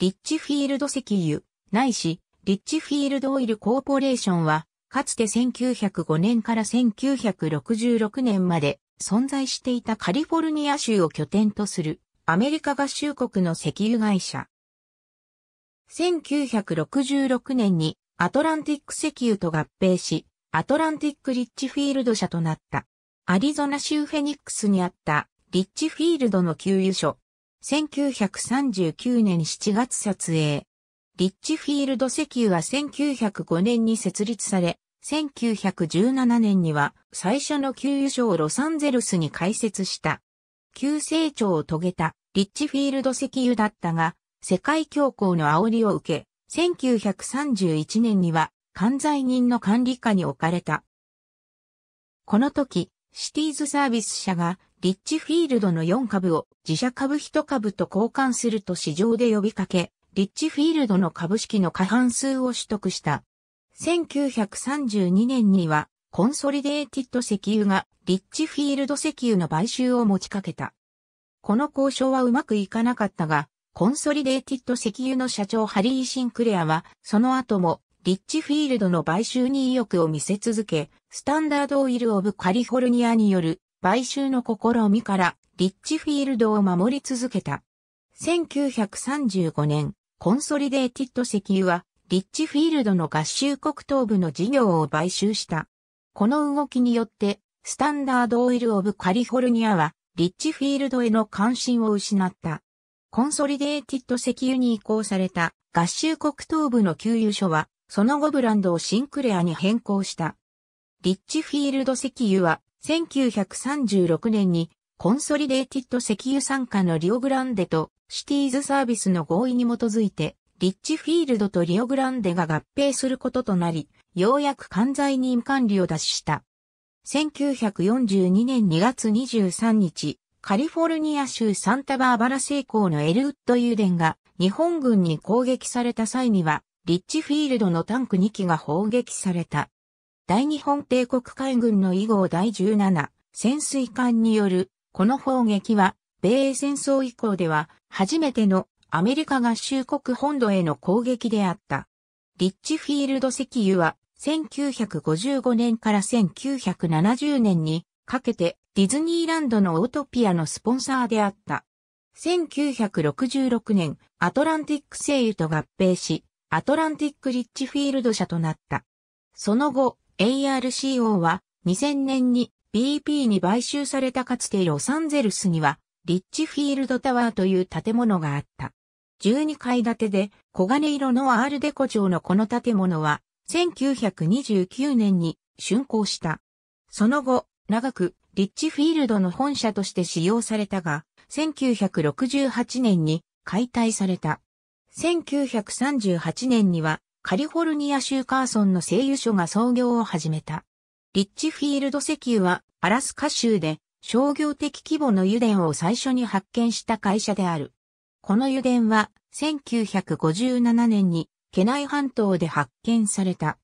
リッチフィールド石油、ないし、リッチフィールドオイルコーポレーションは、かつて1905年から1966年まで存在していたカリフォルニア州を拠点とするアメリカ合衆国の石油会社。1966年にアトランティック石油と合併し、アトランティックリッチフィールド社となった。アリゾナ州フェニックスにあったリッチフィールドの給油所、1939年7月撮影。リッチフィールド石油は1905年に設立され、1917年には最初の給油所をロサンゼルスに開設した。急成長を遂げたリッチフィールド石油だったが、世界恐慌の煽りを受け、1931年には管財人の管理下に置かれた。この時、シティーズサービス社がリッチフィールドの4株を自社株1株と交換すると市場で呼びかけ、リッチフィールドの株式の過半数を取得した。1932年には、コンソリデーティッド石油がリッチフィールド石油の買収を持ちかけた。この交渉はうまくいかなかったが、コンソリデーティッド石油の社長ハリー・シンクレアは、その後もリッチフィールドの買収に意欲を見せ続け、スタンダードオイル・オブ・カリフォルニアによる買収の試みからリッチフィールドを守り続けた。1935年、コンソリデーティッド石油は、リッチフィールドの合衆国東部の事業を買収した。この動きによって、スタンダードオイル・オブ・カリフォルニアは、リッチフィールドへの関心を失った。コンソリデーティッド石油に移行された合衆国東部の給油所は、その後ブランドをシンクレアに変更した。リッチフィールド石油は1936年にコンソリデーティッド石油参加のリオグランデとシティーズサービスの合意に基づいて、リッチフィールドとリオグランデが合併することとなり、ようやく関西任管理を脱した。1942年2月23日、カリフォルニア州サンタバーバラ成功のエルウッド油田が日本軍に攻撃された際には、リッチフィールドのタンク2機が砲撃された。大日本帝国海軍の以号第17潜水艦によるこの砲撃は米英戦争以降では初めてのアメリカ合衆国本土への攻撃であった。リッチフィールド石油は1955年から1970年にかけてディズニーランドのオートピアのスポンサーであった。1966年、アトランティック製油と合併し、アトランティックリッチフィールド社となった。その後、ARCO は2000年に BP に買収されたかつてロサンゼルスにはリッチフィールドタワーという建物があった。12階建てで黄金色のアールデコ調のこの建物は1929年に竣工した。その後、長くリッチフィールドの本社として使用されたが、1968年に解体された。1938年にはカリフォルニア州カーソンの製油所が創業を始めた。リッチフィールド石油はアラスカ州で商業的規模の油田を最初に発見した会社である。この油田は1957年にケナイ半島で発見された。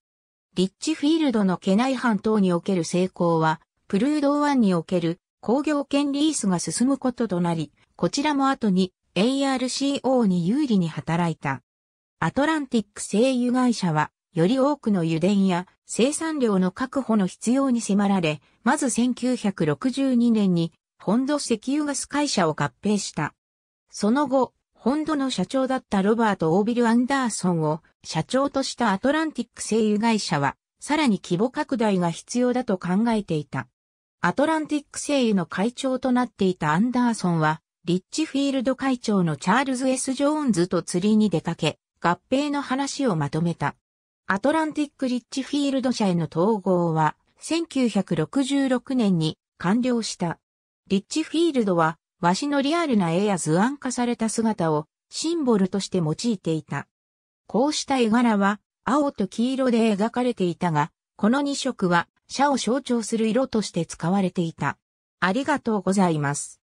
リッチフィールドのケナイ半島における成功は、プルード湾における工業権リースが進むこととなり、こちらも後に ARCO に有利に働いた。アトランティック製油会社は、より多くの油田や生産量の確保の必要に迫られ、まず1962年に、ホンド石油ガス会社を合併した。その後、ホンドの社長だったロバート・オービル・アンダーソンを社長としたアトランティック製油会社は、さらに規模拡大が必要だと考えていた。アトランティック製油の会長となっていたアンダーソンは、リッチフィールド会長のチャールズ・ S・ ジョーンズと釣りに出かけ、合併の話をまとめた。アトランティック・リッチフィールド社への統合は、1966年に完了した。リッチフィールドは、和紙のリアルな絵や図案化された姿をシンボルとして用いていた。こうした絵柄は、青と黄色で描かれていたが、この2色は、社を象徴する色として使われていた。ありがとうございます。